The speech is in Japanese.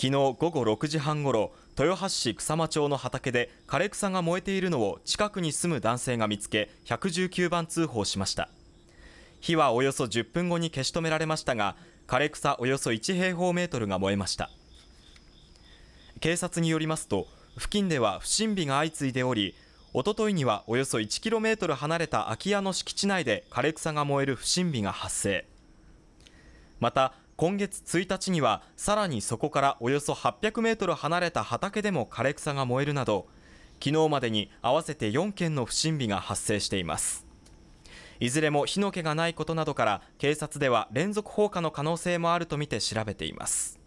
昨日午後6時半ごろ豊橋市草間町の畑で枯れ草が燃えているのを近くに住む男性が見つけ119番通報しました火はおよそ10分後に消し止められましたが枯れ草およそ1平方メートルが燃えました警察によりますと付近では不審火が相次いでおりおとといにはおよそ 1km 離れた空き家の敷地内で枯れ草が燃える不審火が発生また今月1日にはさらにそこからおよそ800メートル離れた畑でも枯れ草が燃えるなど昨日までに合わせて4件の不審火が発生していますいずれも火の気がないことなどから警察では連続放火の可能性もあるとみて調べています